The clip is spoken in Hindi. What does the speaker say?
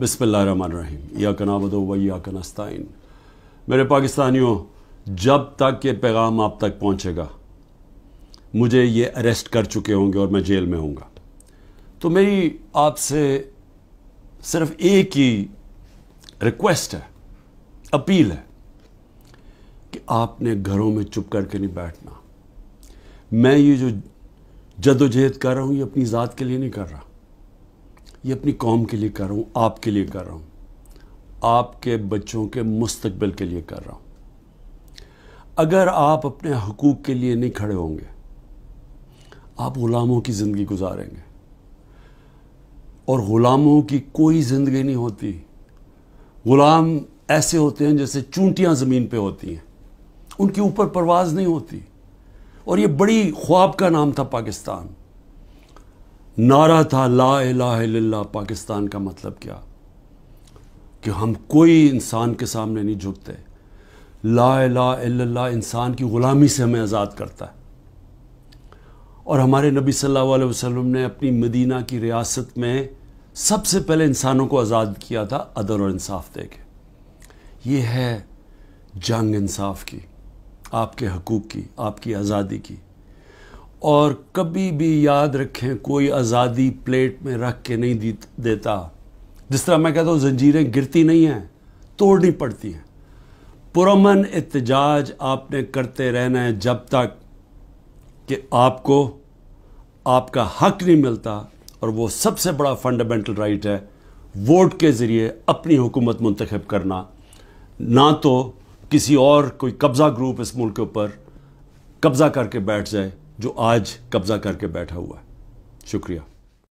बिसमीम या कना बदो व या कनास्ताइन मेरे पाकिस्तानियों जब तक ये पैगाम आप तक पहुँचेगा मुझे ये अरेस्ट कर चुके होंगे और मैं जेल में होऊंगा तो मेरी आपसे सिर्फ एक ही रिक्वेस्ट है अपील है कि आपने घरों में चुप करके नहीं बैठना मैं ये जो जदोजहद कर रहा हूँ ये अपनी ज़ात के लिए नहीं कर रहा ये अपनी कौम के लिए कर रहा हूँ आपके लिए कर रहा हूँ आपके बच्चों के मुस्तबिल के लिए कर रहा हूँ अगर आप अपने हकूक़ के लिए नहीं खड़े होंगे आप ग़ुलामों की ज़िंदगी गुजारेंगे और ग़ुलामों की कोई ज़िंदगी नहीं होती ग़ुलाम ऐसे होते हैं जैसे चूंटियाँ ज़मीन पर होती हैं उनके ऊपर परवाज़ नहीं होती और ये बड़ी ख्वाब का नाम था पाकिस्तान नारा था ला लाला पाकिस्तान का मतलब क्या कि हम कोई इंसान के सामने नहीं झुकते ला लाला इंसान की ग़ुलामी से हमें आज़ाद करता है और हमारे नबी सल्लल्लाहु अलैहि वसल्लम ने अपनी मदीना की रियासत में सबसे पहले इंसानों को आज़ाद किया था अदर और इंसाफ दे के ये है जंग इंसाफ की आपके हकूक़ की आपकी आज़ादी की और कभी भी याद रखें कोई आज़ादी प्लेट में रख के नहीं देता जिस तरह मैं कहता हूँ जंजीरें गिरती नहीं हैं तोड़नी पड़ती हैं पुरमन एहतजाज आपने करते रहना है जब तक कि आपको आपका हक नहीं मिलता और वो सबसे बड़ा फंडामेंटल राइट है वोट के ज़रिए अपनी हुकूमत मंतखब करना ना तो किसी और कोई कब्ज़ा ग्रुप इस मुल्क के ऊपर कब्ज़ा करके बैठ जाए जो आज कब्ज़ा करके बैठा हुआ है शुक्रिया